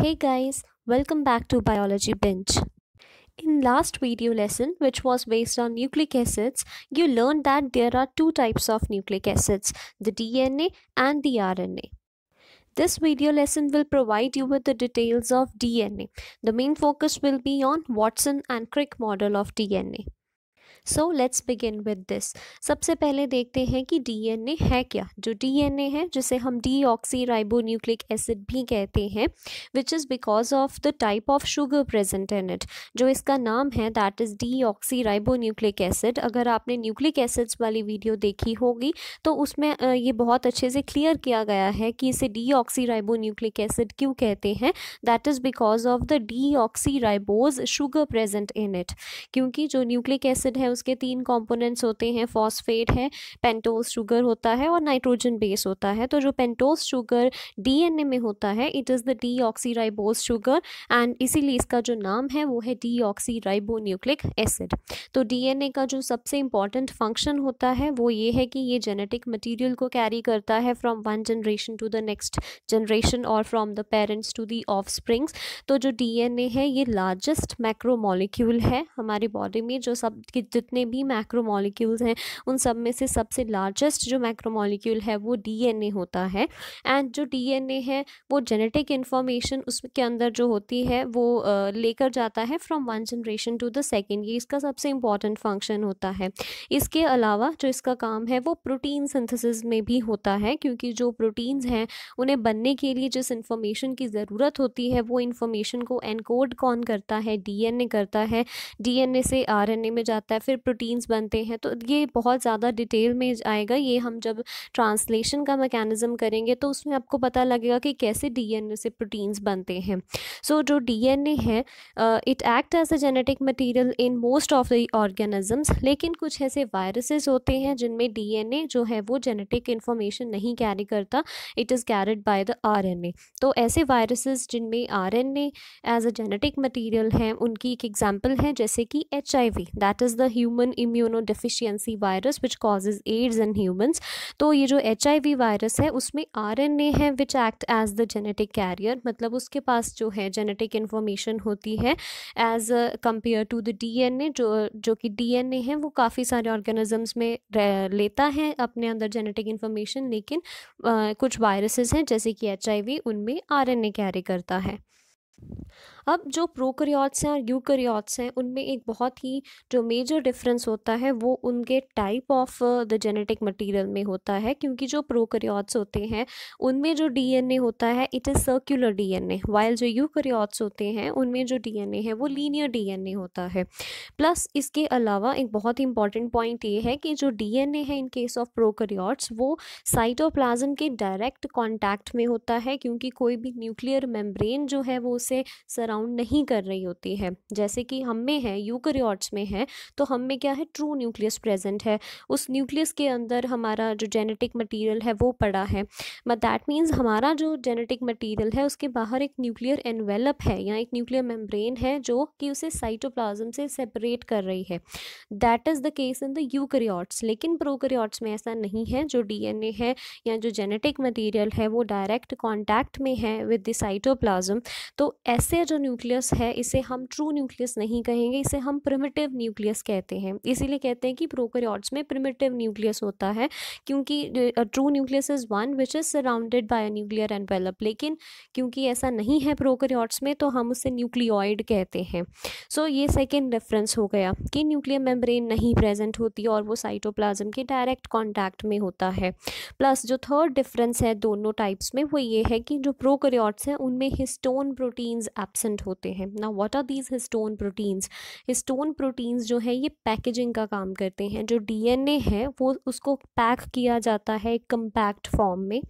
Hey guys, welcome back to Biology Bench. In last video lesson, which was based on nucleic acids, you learned that there are two types of nucleic acids, the DNA and the RNA. This video lesson will provide you with the details of DNA. The main focus will be on Watson and Crick model of DNA. So let's begin with this सबसे पहले देखते हैं कि DNA है क्या जो DNA है जिसे हम डी ऑक्सी राइबोन्यूक्लिक एसिड भी कहते हैं which is because of the type of sugar present in it जो इसका नाम है that is deoxyribonucleic acid अगर आपने न्यूक्लिक एसिड्स वाली वीडियो देखी होगी तो उसमें ये बहुत अच्छे से क्लियर किया गया है कि इसे डी ऑक्सी न्यूक्लिक एसिड क्यों कहते हैं that is because of the deoxyribose sugar present in it क्योंकि जो न्यूक्लिक एसिड है उसके तीन कंपोनेंट्स होते हैं फॉस्फेट है पेंटोज शुगर होता है और नाइट्रोजन बेस होता है तो जो पेंटोज शुगर डीएनए में होता है it is the deoxyribose sugar and इसीलिए इसका जो नाम है वो है डी न्यूक्लिक एसिड तो डीएनए का जो सबसे इंपॉर्टेंट फंक्शन होता है वो ये है कि ये जेनेटिक मटीरियल को कैरी करता है from one generation to the next generation और from the parents to the offsprings तो जो डीएनए है ये लार्जेस्ट मैक्रोमोलिक्यूल है हमारी बॉडी में जो सब जितने भी मैक्रोमोलिक्यूल्स हैं उन सब में से सबसे लार्जेस्ट जो मैक्रोमोलिक्यूल है वो डीएनए होता है एंड जो डीएनए है वो जेनेटिक इन्फॉर्मेशन उसके अंदर जो होती है वो लेकर जाता है from one generation to the second ये इसका सबसे इंपॉर्टेंट फंक्शन होता है इसके अलावा जो इसका काम है वो प्रोटीन सिंथेसिस में भी होता है क्योंकि जो प्रोटीन्स हैं उन्हें बनने के लिए जिस इन्फॉर्मेशन की ज़रूरत होती है वो इन्फॉर्मेशन को एनकोड कौन करता है डीएनए करता है डीएनए से आरएनए में जाता है फिर फिर प्रोटीन्स बनते हैं तो ये बहुत ज़्यादा डिटेल में आएगा ये हम जब ट्रांसलेशन का मैकेनिज़्म करेंगे तो उसमें आपको पता लगेगा कि कैसे डीएनए से प्रोटीन्स बनते हैं सो so, जो डीएनए है it act as a genetic material in most of the organisms लेकिन कुछ ऐसे वायरसेस होते हैं जिनमें डीएनए जो है वो जेनेटिक इन्फॉर्मेशन नहीं कैरी करता it is carried by the RNA तो ऐसे वायरसेस जिनमें RNA as a genetic material है उनकी एक एग्जांपल है जैसे कि H HIV that is the human immunodeficiency virus which causes AIDS in humans तो ये जो एच वायरस है उसमें आर है which act as the genetic carrier मतलब उसके पास जो है जेनेटिक इन्फॉर्मेशन होती है as compare to the D जो जो कि डी है वो काफ़ी सारे ऑर्गेनिजम्स में लेता है अपने अंदर जेनेटिक इन्फॉर्मेशन लेकिन आ, कुछ वायरसेस हैं जैसे कि एच उनमें आर कैरी करता है अब जो प्रोकरियोट्स हैं और यूकरियोट्स हैं उनमें एक बहुत ही जो मेजर डिफरेंस होता है वो उनके type of the genetic material में होता है क्योंकि जो प्रोकरियोट्स होते हैं उनमें जो डीएनए होता है it is circular DNA and जो यूकरियोट्स होते हैं उनमें जो डीएनए है वो लीनियर डीएनए होता है प्लस इसके अलावा एक बहुत ही इंपॉर्टेंट पॉइंट ये है कि जो डी है इन केस ऑफ प्रोकरियोट्स वो साइटोप्लाजम के डायरेक्ट कॉन्टैक्ट में होता है क्योंकि कोई भी न्यूक्लियर मेम्ब्रेन जो है वो उसे सराउंड नहीं कर रही होती है जैसे कि हम में है यूकरियोट्स में है तो हम में क्या है ट्रू न्यूक्लियस प्रेजेंट है उस न्यूक्लियस के अंदर हमारा जो जेनेटिक मटीरियल है वो पड़ा है बट दैट मीन्स हमारा जो जेनेटिक मटीरियल है उसके बाहर एक न्यूक्लियर एनवेलप है या एक न्यूक्लियर मेम्ब्रेन है जो कि उसे साइटोप्लाज्म से सेपरेट कर रही है that is the case in the eukaryotes लेकिन प्रोकरियोट्स में ऐसा नहीं है जो डीएनए है या जो जेनेटिक मटीरियल है वो डायरेक्ट कॉन्टैक्ट में है विद द साइटोप्लाज्म तो ऐसे जो न्यूक्लियस है इसे हम ट्रू न्यूक्लियस नहीं कहेंगे इसे हम प्रिमिटिव न्यूक्लियस कहते हैं इसीलिए कहते हैं कि प्रोकैरियोट्स में प्रिमिटिव न्यूक्लियस होता है क्योंकि true nucleus is one which is surrounded by nuclear envelope लेकिन क्योंकि ऐसा नहीं है प्रोकैरियोट्स में तो हम उसे न्यूक्लियॉइड कहते हैं सो so, ये सेकेंड डिफ्रेंस हो गया कि न्यूक्लियर मेम्ब्रेन नहीं प्रेजेंट होती और वो साइटोप्लाज्म के डायरेक्ट कॉन्टैक्ट में होता है प्लस जो थर्ड डिफरेंस है दोनों टाइप्स में वो ये है कि जो प्रोकैरियोट्स हैं उनमें हिस्टोन प्रोटीन प्रोटीन्स एबसेंट होते हैं ना what are these histone proteins histone proteins जो है ये पैकेजिंग का काम करते हैं जो डीएनए है वो उसको पैक किया जाता है कम्पैक्ट फॉर्म में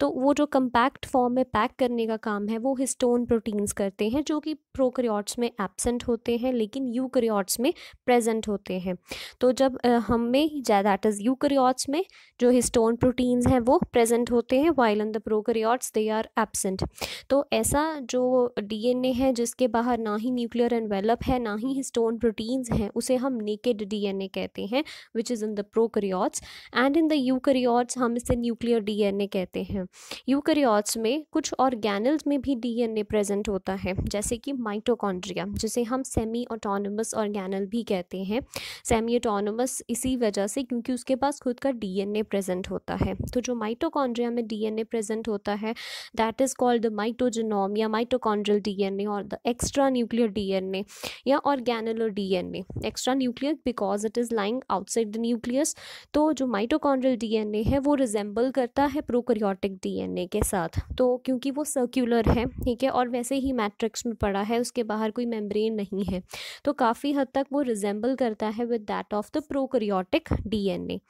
तो वो जो कम्पैक्ट फॉर्म में पैक करने का काम है वो हिस्टोन प्रोटीन्स करते हैं जो कि प्रोक्रियाट्स में एबसेंट होते हैं लेकिन यूकरियोट्स में प्रेजेंट होते हैं तो जब हमें दैट इज़ यूकरियोट्स में जो हिस्टोन प्रोटीन्स हैं वो प्रेजेंट होते हैं while in the prokaryotes they are absent तो ऐसा जो डीएनए है जिसके बाहर ना ही न्यूक्लियर एनवेलप है ना ही हिस्टोन प्रोटीन्स हैं उसे हम नेकेड डीएनए कहते हैं which is in the prokaryotes and in the eukaryotes हम इसे न्यूक्लियर डीएनए कहते हैं यूकरियोट्स में कुछ ऑर्गेनल्स में भी डीएनए प्रेजेंट होता है जैसे कि माइटोकॉन्ड्रिया जिसे हम सेमी ऑटोनमस ऑर्गेनल भी कहते हैं सेमी ऑटोनमस इसी वजह से क्योंकि उसके पास खुद का डीएनए प्रेजेंट होता है तो जो माइटोकॉन्ड्रिया में डीएनए प्रेजेंट होता है that is called the mitogenome या माइटोकॉन्ड्रिया मिटोकॉन्ड्रियल डीएनए और द एक्स्ट्रा न्यूक्लियर डीएनए या organellar DNA extra nuclear because it is lying outside the nucleus तो जो माइटोकॉन्ड्रियल डीएनए है वो रिजेंबल करता है प्रोकरियोटिक डीएनए के साथ तो क्योंकि वो सर्क्यूलर है ठीक है और वैसे ही मैट्रिक्स में पड़ा है उसके बाहर कोई मेम्ब्रेन नहीं है तो काफ़ी हद तक वो रिजेंबल करता है with that of the prokaryotic DNA and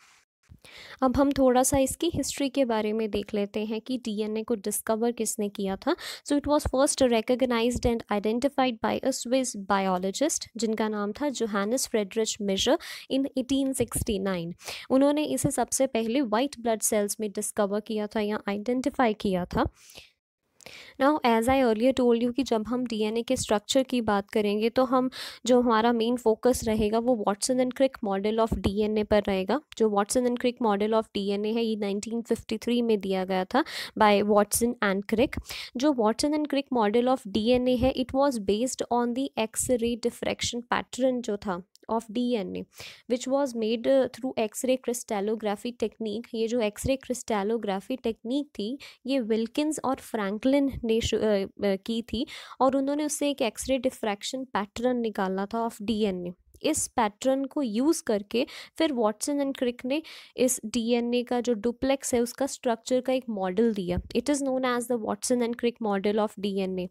अब हम थोड़ा सा इसकी हिस्ट्री के बारे में देख लेते हैं कि डीएनए को डिस्कवर किसने किया था so it was first recognise and identified by a Swiss biologist जिनका नाम था जोहानस फ्रेडरिच मिजर इन 1869 उन्होंने इसे सबसे पहले वाइट ब्लड सेल्स में डिस्कवर किया था या आइडेंटिफाई किया था now as I earlier told you कि जब हम डीएनए के स्ट्रक्चर की बात करेंगे तो हम जो हमारा मेन फोकस रहेगा वो Watson and Crick model of DNA पर रहेगा जो Watson and Crick model of DNA है ये 1953 में दिया गया था बाय वॉटसन एंड क्रिक जो Watson and Crick model of DNA है it was based on the x ray diffraction pattern जो था of DNA, which was made uh, through X-ray crystallography technique. ये जो एक्सरे ray टेक्निक थी ये Wilkins और Franklin ने की थी और उन्होंने उससे एक एक्सरे डिफ्रैक्शन पैटर्न निकाला था ऑफ ए इस पैटर्न को यूज़ करके फिर वॉटसन एंड क्रिक ने इस डीएनए का जो डुप्लेक्स है उसका स्ट्रक्चर का एक मॉडल दिया it is known as the Watson and Crick model of DNA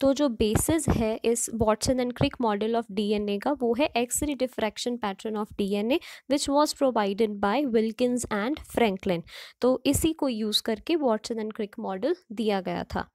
तो जो बेसिस है इस Watson and Crick model of DNA का वो है x ray diffraction pattern of DNA which was provided by Wilkins and Franklin तो इसी को यूज़ करके वॉटसन एंड क्रिक मॉडल दिया गया था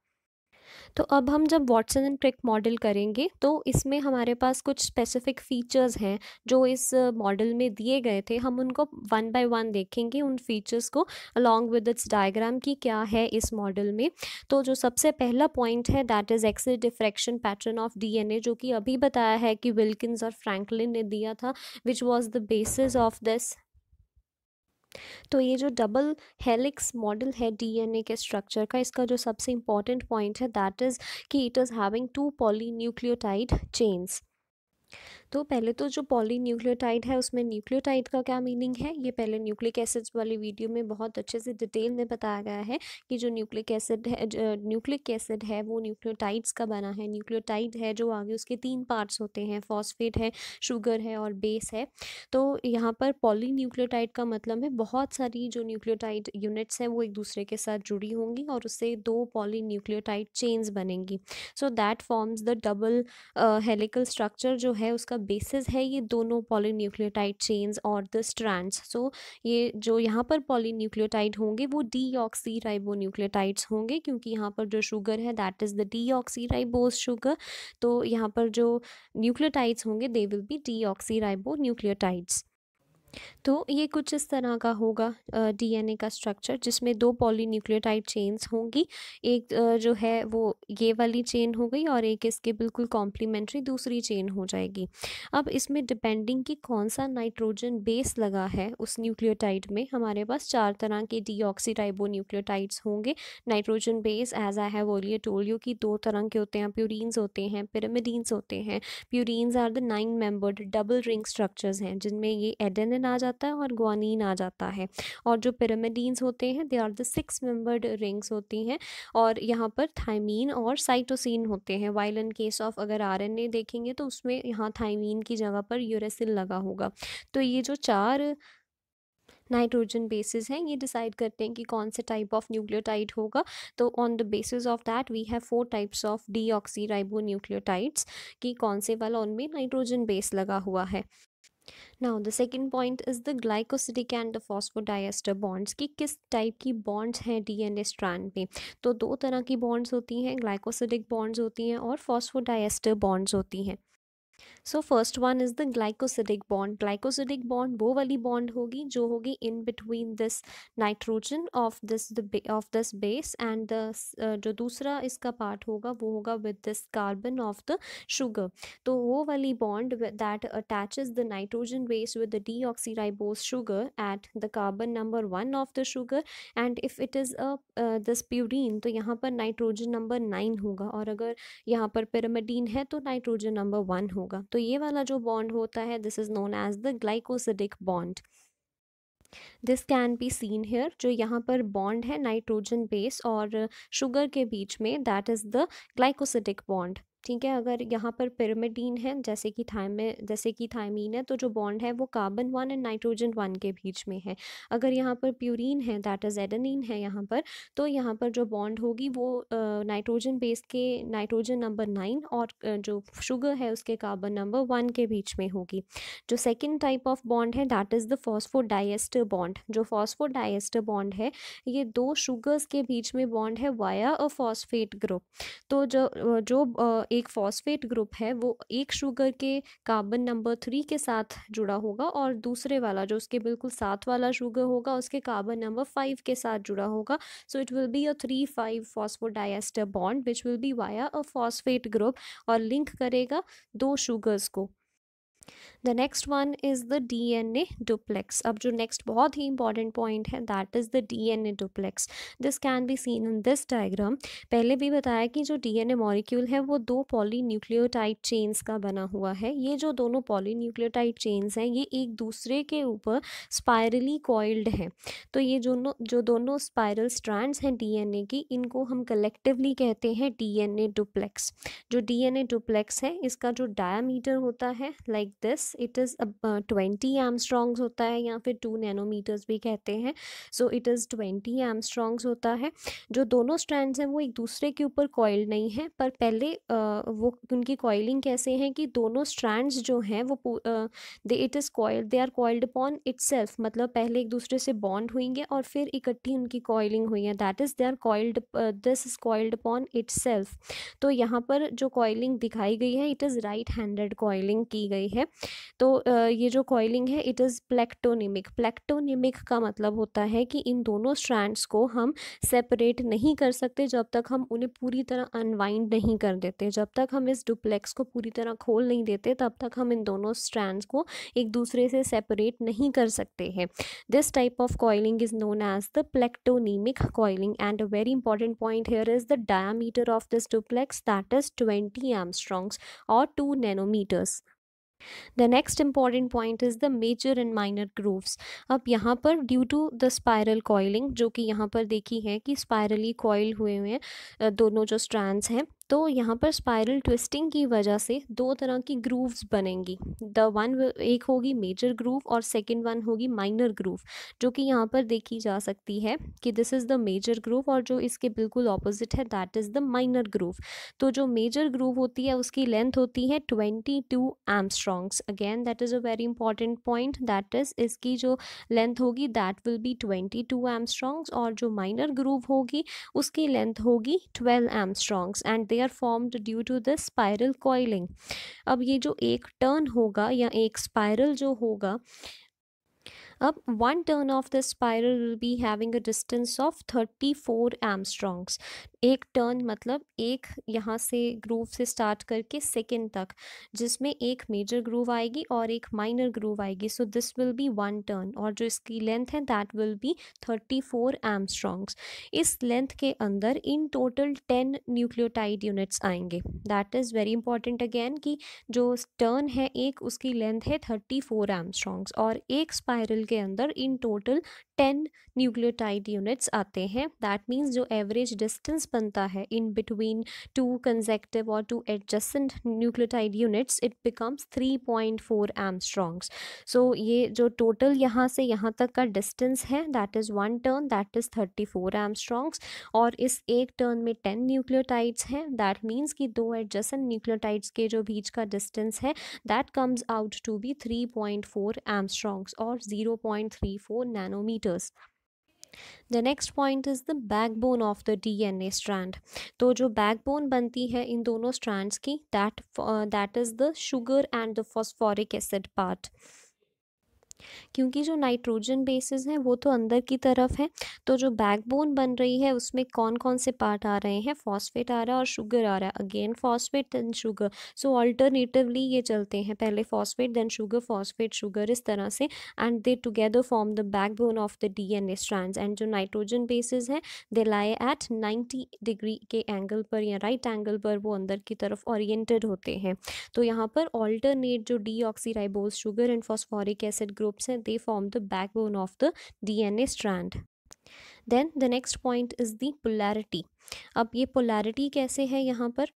तो अब हम जब वॉटसन एंड क्रिक मॉडल करेंगे तो इसमें हमारे पास कुछ स्पेसिफिक फीचर्स हैं जो इस मॉडल में दिए गए थे हम उनको वन बाय वन देखेंगे उन फीचर्स को अलॉन्ग विद इट्स डायग्राम की क्या है इस मॉडल में तो जो सबसे पहला पॉइंट है that is x ray diffraction pattern of DNA जो कि अभी बताया है कि विल्किस और फ्रैंकलिन ने दिया था which was the basis of this तो ये जो डबल हेलिक्स मॉडल है डीएनए के स्ट्रक्चर का इसका जो सबसे इंपॉर्टेंट पॉइंट है दैट इज़ कि it is having two polynucleotide chains तो पहले तो जो पॉली न्यूक्लियोटाइड है उसमें न्यूक्लियोटाइड का क्या मीनिंग है ये पहले न्यूक्लिक एसिड्स वाली वीडियो में बहुत अच्छे से डिटेल में बताया गया है कि जो न्यूक्लिक एसिड है न्यूक्लिक एसिड है वो न्यूक्लियोटाइड्स का बना है न्यूक्लियोटाइड है जो आगे उसके तीन पार्ट्स होते हैं फॉस्फेट है शुगर है और बेस है तो यहाँ पर पॉली न्यूक्लियोटाइड का मतलब है बहुत सारी जो न्यूक्लियोटाइड यूनिट्स हैं वो एक दूसरे के साथ जुड़ी होंगी और उससे दो पॉली न्यूक्लियोटाइड चेन्स बनेंगी so that forms the double helical structure जो है उसका बेसिस है ये दोनों पॉलीन्यूक्लियोटाइड चेन्स और द स्ट्रैंड्स सो ये जो यहाँ पर पॉलीन्यूक्लियोटाइड होंगे वो डी ऑक्सी राइबोन्यूक्लियोटाइड्स होंगे क्योंकि यहाँ पर जो शुगर है that is the deoxyribose sugar तो यहाँ पर जो न्यूक्लियोटाइड्स होंगे they will be deoxyribonucleotides तो ये कुछ इस तरह का होगा डीएनए का स्ट्रक्चर जिसमें दो पॉलीन्यूक्लियोटाइड चेन्स होंगी एक जो है वो ये वाली चेन हो गई और एक इसके बिल्कुल कॉम्प्लीमेंट्री दूसरी चेन हो जाएगी अब इसमें डिपेंडिंग कि कौन सा नाइट्रोजन बेस लगा है उस न्यूक्लियोटाइड में हमारे पास चार तरह के डी न्यूक्लियोटाइड्स होंगे nitrogen base as I have ओलियो टोलियो की दो तरह के होते हैं प्यूरिन्स होते हैं पिरामिडीन्स होते हैं purines are the nine membered double ring structures हैं जिनमें ये एडेन एल्बुमिन आ जाता है और ग्वानीन आ जाता है और जो पिरामिडीन्स होते हैं they are the six membered rings होती हैं और यहाँ पर थाइमीन और साइटोसिन होते हैं वाइल इन केस ऑफ अगर आर देखेंगे तो उसमें यहाँ थाइमीन की जगह पर यूरेसिल लगा होगा तो ये जो चार नाइट्रोजन बेसिस हैं ये डिसाइड करते हैं कि कौन से टाइप ऑफ न्यूक्लियोटाइड होगा तो on the basis of that we have four types of deoxyribonucleotides कि कौन से वाला उनमें नाइट्रोजन बेस लगा हुआ है now the second point is the glycosidic and the phosphodiester bonds की किस टाइप की बॉन्ड्स हैं डीएनए स्ट्रैंड में तो दो तरह की बॉन्ड्स होती हैं ग्लाइकोसिडिक बॉन्ड्स होती हैं और फॉस्फोडाइस्टर बॉन्ड्स होती हैं so first one is the glycosidic bond glycosidic bond वो वाली बॉन्ड होगी जो होगी in between this nitrogen of this of this base and the जो दूसरा इसका पार्ट होगा वो होगा with this carbon of the sugar तो वो वाली bond that attach the nitrogen base with the oxyribose sugar at the carbon number one of the sugar and if it is a this purine तो यहाँ पर nitrogen number nine होगा और अगर यहाँ पर पिरामिडीन है तो नाइट्रोजन नंबर वन होगा तो तो ये वाला जो बॉन्ड होता है this is known as the glycosidic bond this can be seen here जो यहाँ पर बॉन्ड है नाइट्रोजन बेस और शुगर के बीच में that is the glycosidic bond ठीक है अगर यहाँ पर पिरामिडीन है जैसे कि थायमे जैसे कि थायमीन है तो जो बॉन्ड है वो carbon one and nitrogen one के बीच में है अगर यहाँ पर प्यूरिन है दैट इज़ एडनिन है यहाँ पर तो यहाँ पर जो बॉन्ड होगी वो नाइट्रोजन बेस के नाइट्रोजन नंबर नाइन और जो शुगर है उसके कार्बन नंबर वन के बीच में होगी जो सेकेंड टाइप ऑफ बॉन्ड है that is the phosphodiester bond जो फॉस्फोडाइस्टर बॉन्ड है ये दो शुगर्स के बीच में बॉन्ड है वाया अ फॉस्फेट ग्रुप तो जो जो एक फॉस्फेट ग्रुप है वो एक शुगर के कार्बन नंबर थ्री के साथ जुड़ा होगा और दूसरे वाला जो उसके बिल्कुल साथ वाला शुगर होगा उसके कार्बन नंबर फाइव के साथ जुड़ा होगा so it will be a three five phosphodiester bond which will be via a phosphate group और लिंक करेगा दो शुगर्स को the next one is the D N A duplex अब जो नेक्स्ट बहुत ही इंपॉर्टेंट पॉइंट है that is the D N A duplex this can be seen in this diagram पहले भी बताया कि जो डी एन ए मॉलिक्यूल है वो दो पॉली न्यूक्लियोटाइट चेन्स का बना हुआ है ये जो दोनों पॉली न्यूक्लियोटाइट चेन्स हैं ये एक दूसरे के ऊपर स्पायरली कॉइल्ड हैं तो ये दोनों जो दोनों स्पायरल स्ट्रैंड्स हैं डीएनए की इनको हम कलेक्टिवली कहते हैं डीएनए डुप्लेक्स जो डीएनए डुप्लेक्स है इसका जो डायामीटर होता है like this it is twenty angstroms होता है या फिर टू नैनोमीटर्स भी कहते हैं so it is twenty angstroms होता है जो दोनों स्ट्रैंड्स हैं वो एक दूसरे के ऊपर कॉयल नहीं है पर पहले uh, वो उनकी कॉयलिंग कैसे हैं कि दोनों स्ट्रैंड्स जो हैं वो they it is coil they are coiled upon it मतलब पहले एक दूसरे से बॉन्ड हुएंगे और फिर इकट्ठी उनकी कॉयलिंग हुई है that is they are coiled this is coiled upon it तो यहाँ पर जो कॉयलिंग दिखाई गई है it is right handed coiling की गई है तो ये जो कॉइलिंग है इट इज़ प्लेक्टोनिमिक प्लेक्टोनिमिक का मतलब होता है कि इन दोनों स्ट्रैंड्स को हम सेपरेट नहीं कर सकते जब तक हम उन्हें पूरी तरह अनवाइंड नहीं कर देते जब तक हम इस डुप्लेक्स को पूरी तरह खोल नहीं देते तब तक हम इन दोनों स्ट्रैंड्स को एक दूसरे से सेपरेट नहीं कर सकते हैं this type of coiling is known as the plectonemic coiling and a very important point here is the diameter of this duplex that is twenty angstroms और two nanometers the next important point is the major and minor grooves अब यहाँ पर due to the spiral coiling जो कि यहाँ पर देखी है कि स्पायरली कॉयल हुए हुए हैं दोनों जो स्ट्रैंड्स हैं तो यहाँ पर स्पायरल ट्विस्टिंग की वजह से दो तरह की ग्रूव्स बनेंगी द वन एक होगी मेजर ग्रूव और सेकेंड वन होगी माइनर ग्रूव जो कि यहाँ पर देखी जा सकती है कि this is the major groove और जो इसके बिल्कुल ऑपोजिट है that is the minor groove तो जो मेजर ग्रूव होती है उसकी लेंथ होती है twenty two angstroms again that is a very important point that is इसकी जो लेंथ होगी that will be twenty two angstroms और जो माइनर ग्रूव होगी उसकी लेंथ होगी twelve angstroms and they are formed due to the spiral coiling अब ये जो एक टर्न होगा या एक स्पायरल जो होगा अब one turn of the spiral will be having a distance of thirty four angstroms एक टर्न मतलब एक यहाँ से ग्रूव से स्टार्ट करके सेकेंड तक जिसमें एक मेजर ग्रूव आएगी और एक माइनर ग्रूव आएगी so this will be one turn और जो इसकी लेंथ है that will be thirty four angstroms इस लेंथ के अंदर in total ten nucleotide units आएंगे that is very important again कि जो टर्न है एक उसकी लेंथ है थर्टी फोर एमस्ट्रॉन्ग्स और एक स्पायरल के अंदर in total ten nucleotide units आते हैं दैट मीन्स जो एवरेज डिस्टेंस बनता है इन बिटवीन टू कंजेक्टिव और two adjacent nucleotide units it becomes three point four angstroms so ये जो टोटल यहाँ से यहाँ तक का डिस्टेंस है that is one turn that is thirty four angstroms और इस एक टर्न में टेन न्यूक्लियोटाइड्स हैं दैट मीन्स कि दो एडजस्टेंट न्यूक्लियोटाइड्स के जो बीच का डिस्टेंस है that comes out to be three point four angstroms और zero 0.34 nanometers the next point is the backbone of the D N A strand तो जो बैकबोन बनती है इन दोनों स्ट्रैंड्स की that that is the sugar and the phosphoric acid part क्योंकि जो नाइट्रोजन बेसिस हैं वो तो अंदर की तरफ है तो जो बैकबोन बन रही है उसमें कौन कौन से पार्ट आ रहे हैं फॉस्फेट आ रहा है और शुगर आ रहा है again phosphate then sugar so alternatively ये चलते हैं पहले phosphate then sugar phosphate sugar इस तरह से and they together form the backbone of the D N A strand and जो नाइट्रोजन बेसिस हैं they lie at ninety degree के एंगल पर या राइट right एंगल पर वो अंदर की तरफ ओरिएंटेड होते हैं तो यहाँ पर ऑल्टरनेट जो deoxyribose sugar and phosphoric acid group envelopes and they form the backbone of the DNA strand. Then the next point is the polarity अब ये पोलैरिटी कैसे है यहाँ पर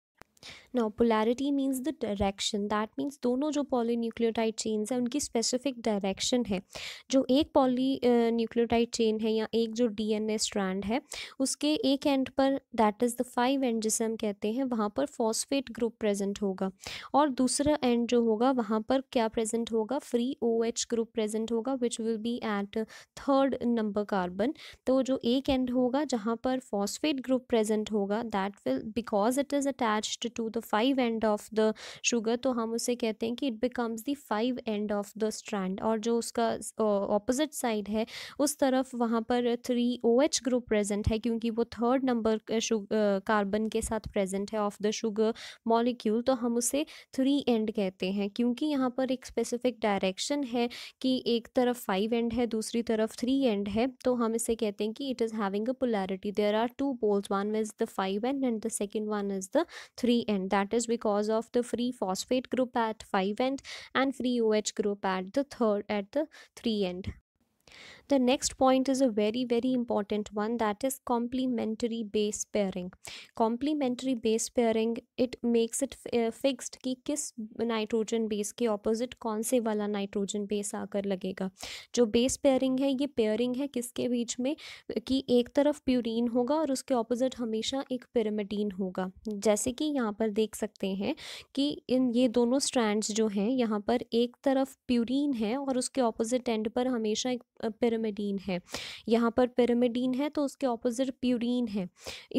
now polarity means the direction that means दोनों जो polynucleotide chains हैं उनकी स्पेसिफिक डायरेक्शन है जो एक पॉली न्यूक्लियोटाइड चेन है या एक जो डी एन ए स्ट्रैंड है उसके एक एंड पर that is the five end जिसे हम कहते हैं वहाँ पर फॉस्फेट ग्रुप प्रेजेंट होगा और दूसरा एंड जो होगा वहाँ पर क्या प्रेजेंट होगा free O H group present होगा which will be at third number carbon तो जो एक एंड होगा जहाँ पर फॉस्फेट ग्रुप प्रेजेंट होगा that will because it is attached to the five end of the sugar तो हम उसे कहते हैं कि it becomes the five end of the strand और जो उसका ऑपोजिट साइड है उस तरफ वहाँ पर three O H group present है क्योंकि वो थर्ड नंबर कार्बन के साथ प्रेजेंट है ऑफ द शुगर मॉलिक्यूल तो हम उसे थ्री एंड कहते हैं क्योंकि यहाँ पर एक स्पेसिफिक डायरेक्शन है कि एक तरफ फाइव एंड है दूसरी तरफ थ्री एंड है तो हम इसे कहते हैं कि it is having a polarity there are two poles one is the five end and the second one is the three end. That is because of the free phosphate group at 5 end and free OH group at the third at the 3 end. The next point is a very, very important one that is complementary base pairing. Complementary base pairing, it makes it uh, fixed कि किस nitrogen base के opposite कौन से वाला nitrogen base आकर लगेगा जो base pairing है ये पेयरिंग है किसके बीच में कि एक तरफ प्यूरिन होगा और उसके ऑपोजिट हमेशा एक पिरामिडीन होगा जैसे कि यहाँ पर देख सकते हैं कि इन ये दोनों स्ट्रैंड्स जो हैं यहाँ पर एक तरफ प्यूरिन है और उसके ऑपोजिट एंड पर हमेशा एक पिरामिड पिरामिडीन है यहाँ पर पिरामिडीन है तो उसके ऑपोजिट प्यूरिन है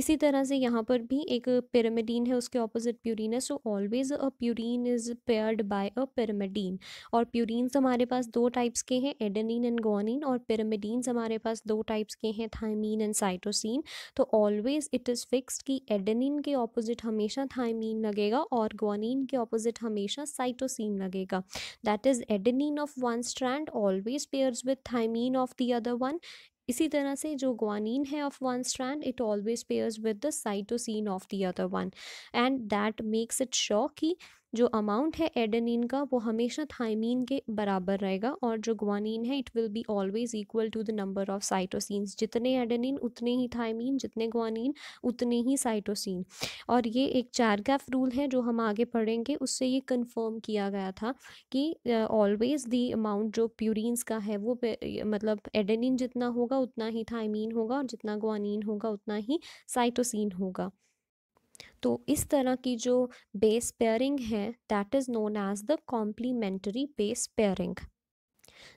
इसी तरह से यहाँ पर भी एक पिरामिडीन है उसके ऑपोजिट प्यूरिन है so always a purine is paired by a pyrimidine और प्यूरीन्स हमारे पास दो टाइप्स के हैं एडेनिन एंड गोनिन और पिरामिडीन्स हमारे पास दो टाइप्स के हैं थायमीन एंड साइटोसिन तो ऑलवेज इट इज़ फिक्स्ड कि एडेनिन के ऑपोजिट हमेशा थायमीन लगेगा और ग्वानिन के ऑपोजिट हमेशा साइटोसिन लगेगा that is adenine of one strand always pairs with thymine of the other one इसी तरह से जो ग्वानीन है of one strand it always pairs with the cytosine of the other one and that makes it sure कि जो amount है adenine का वो हमेशा थाइमीन के बराबर रहेगा और जो ग्वानीन है it will be always equal to the number of cytosine जितने एडनिन उतने ही थाइमीन जितने ग्वानीन उतने ही साइटोसिन और ये एक चारगैफ रूल है जो हम आगे पढ़ेंगे उससे ये कन्फर्म किया गया था कि ऑलवेज दी अमाउंट जो प्यूरिनस का है वो मतलब एडनिन जितना होगा उतना ही थाइमीन होगा और जितना ग्वानीन होगा उतना ही साइटोसिन होगा तो इस तरह की जो बेस पेयरिंग है that is known as the complementary base pairing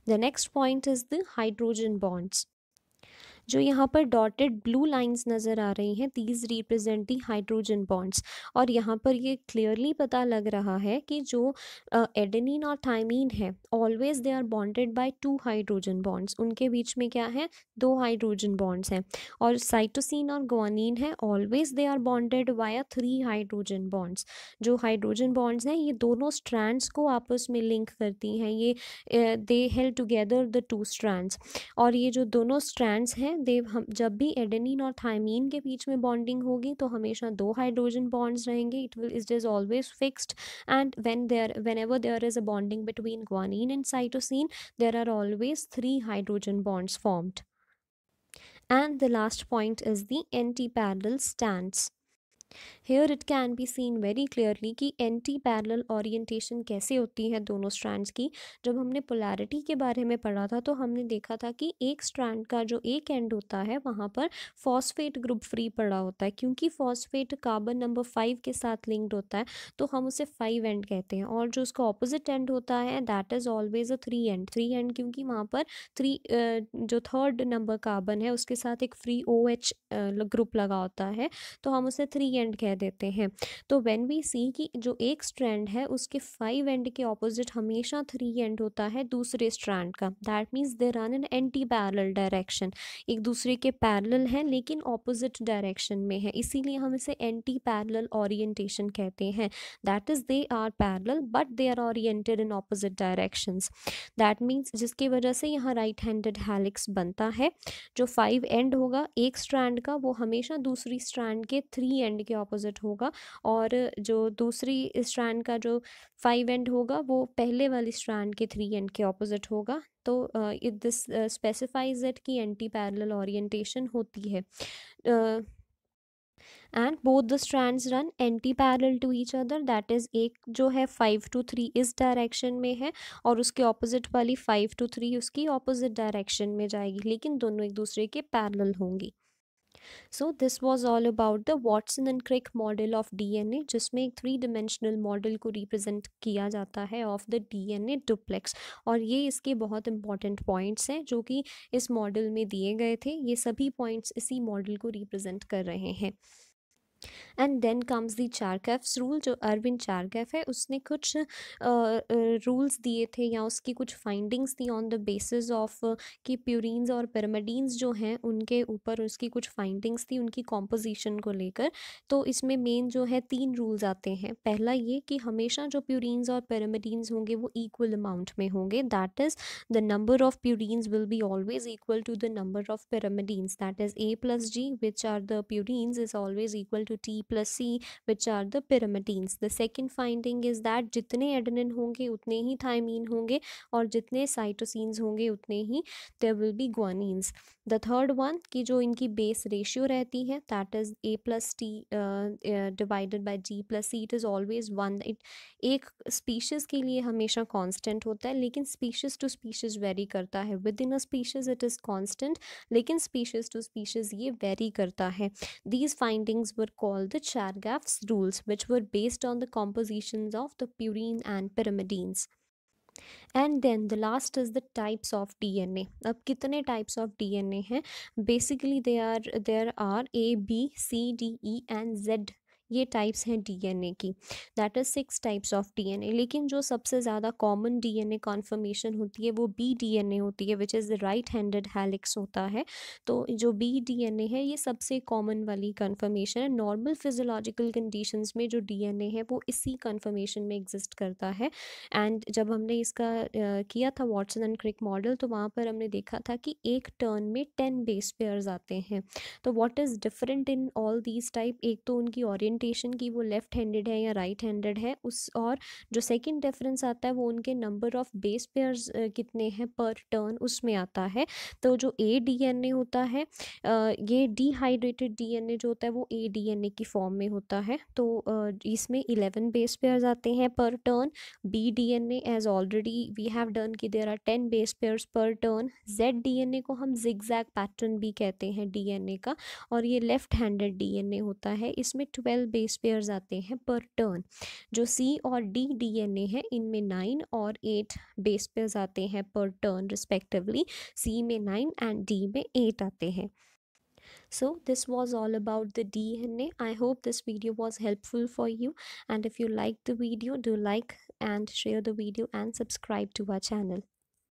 the next point is the hydrogen bonds जो यहाँ पर डॉटेड ब्लू लाइंस नज़र आ रही हैं these represent the hydrogen bonds और यहाँ पर ये क्लियरली पता लग रहा है कि जो एडेनिन और थाइमिन है always they are bonded by two hydrogen bonds उनके बीच में क्या है दो हाइड्रोजन बॉन्ड्स हैं और साइटोसिन और ग्वानिन है always they are bonded by three hydrogen bonds जो हाइड्रोजन बॉन्ड्स हैं ये दोनों स्ट्रैंड्स को आपस में लिंक करती हैं ये they help together the two strands और ये जो दोनों स्ट्रैंड्स हैं है देव हम जब भी एडेनिन और थायमीन के बीच में बॉन्डिंग होगी तो हमेशा दो हाइड्रोजन बॉन्ड्स रहेंगे it will it is always fixed and when there whenever there is a bonding between guanine and cytosine there are always three hydrogen bonds formed and the last point is the anti parallel stands. Here it can be seen very clearly कि anti parallel orientation कैसे होती है दोनों strands की जब हमने polarity के बारे में पढ़ा था तो हमने देखा था कि एक स्ट्रैंड का जो एक एंड होता है वहाँ पर फॉस्फेट ग्रुप फ्री पड़ा होता है क्योंकि फॉस्फेट कार्बन नंबर फाइव के साथ लिंक्ड होता है तो हम उसे फाइव एंड कहते हैं और जो उसका ऑपोजिट एंड होता है that is always a three end three end क्योंकि वहाँ पर थ्री जो थर्ड नंबर कार्बन है उसके साथ एक फ्री ओ एच ग्रुप लगा होता है तो हम उसे थ्री एंड एंड कह देते हैं तो वेन वी सी की जो एक स्ट्रैंड है उसके फाइव एंड के ऑपोजिट हमेशा थ्री एंड होता है दूसरे स्ट्रैंड का that means they run an anti parallel direction एक दूसरे के पैरल हैं लेकिन ऑपोजिट डायरेक्शन में है इसीलिए हम इसे एंटी पैरल ओरिएंटेशन कहते हैं that is they are parallel but they are oriented in opposite direction that means जिसकी वजह से यहाँ राइट हैंडेड हेलिक्स बनता है जो फाइव एंड होगा एक स्ट्रैंड का वो हमेशा दूसरी स्ट्रैंड के थ्री एंड के ऑपोजिट होगा और जो दूसरी स्ट्रैंड का जो फाइव एंड होगा वो पहले वाली स्ट्रैंड के थ्री एंड के ऑपोजिट होगा तो इट दिस स्पेसिफाइज इट की एंटी पैरेलल ओरिएंटेशन होती है and both the strands run anti parallel to each other that is एक जो है फाइव टू थ्री इस डायरेक्शन में है और उसके ऑपोजिट वाली फाइव टू थ्री उसकी ऑपोजिट डायरेक्शन में जाएगी लेकिन दोनों एक दूसरे के पैरल होंगी so this was all about the Watson and Crick model of D N A जिसमें एक थ्री डिमेंशनल मॉडल को रिप्रेजेंट किया जाता है of the D N A duplex और ये इसके बहुत इंपॉर्टेंट पॉइंट्स हैं जो कि इस मॉडल में दिए गए थे ये सभी पॉइंट्स इसी मॉडल को रिप्रेजेंट कर रहे हैं and then comes the Chargaff's rule जो अरविंद चारकैफ है उसने कुछ रूल्स दिए थे या उसकी कुछ फाइंडिंग्स थी ऑन द बेसिस ऑफ कि प्यूरिनस और पिरामिडीन्स जो हैं उनके ऊपर उसकी कुछ फाइंडिंग्स थी उनकी कॉम्पोजिशन को लेकर तो इसमें मेन जो है तीन रूल्स आते हैं पहला ये कि हमेशा जो प्यूरिनस और पिरामिडीन्स होंगे वो इक्वल अमाउंट में होंगे that is the number of purines will be always equal to the number of pyrimidines that is A plus G which are the purines is always equal to to T plus C which are the pyrimidines. The second finding is that जितने adenine होंगे उतने ही thymine होंगे और जितने cytosines होंगे उतने ही there will be guanines the third one कि जो इनकी बेस रेशियो रहती है that is A plus T divided by G plus C it is always one it एक स्पीशीज़ के लिए हमेशा कांस्टेंट होता है लेकिन स्पीशीज़ टू स्पीशीज़ वेरी करता है within a species it is constant लेकिन स्पीशीज़ टू स्पीशीज़ ये वेरी करता है these findings were called the Chargaff's rules, which were based on the compositions of the purine and pyrimidines. And then the last is the types of DNA. अब कितने types of DNA हैं? Basically there are A, B, C, D, E and Z ये types हैं DNA की that is six types of DNA लेकिन जो सबसे ज़्यादा कॉमन डीएनए कॉन्फर्मेशन होती है वो बी डीएनए होती है which is right handed helix होता है तो जो बी डीएनए है ये सबसे कॉमन वाली कन्फर्मेशन है नॉर्मल फिजोलॉजिकल कंडीशन में जो डी है वो इसी कन्फर्मेशन में एग्जिस्ट करता है एंड जब हमने इसका किया था वॉटसन एंड क्रिक मॉडल तो वहाँ पर हमने देखा था कि एक टर्न में टेन बेस पेयर्स आते हैं तो what is different in all these type एक तो उनकी ऑरियन ओरिएंटेशन की वो लेफ़्ट हैंडेड है या राइट right हैंडेड है उस और जो सेकंड डिफरेंस आता है वो उनके नंबर ऑफ बेस पेयर कितने हैं पर टर्न उसमें आता है तो जो ए डीएनए होता है ये डिहाइड्रेटेड डीएनए जो होता है वो ए डीएनए की फॉर्म में होता है तो इसमें इलेवन बेस पेयर आते हैं per turn B D DNA as already we have done की there are ten base pair per turn Z DNA को हम जिग्जैग पैटर्न भी कहते हैं डीएनए का और ये लेफ्ट हैंडेड डीएनए होता है इसमें ट्वेल्व टोटल बेस पेयर्स आते हैं पर टर्न जो सी और डी डीएनए है इनमें नाइन और एट बेस पेयर्स आते हैं पर टर्न रिस्पेक्टिवली सी में नाइन एंड डी में एट आते हैं So this was all about the DNA. I hope this video was helpful for you and if you liked the video do like and share the video and subscribe to our channel.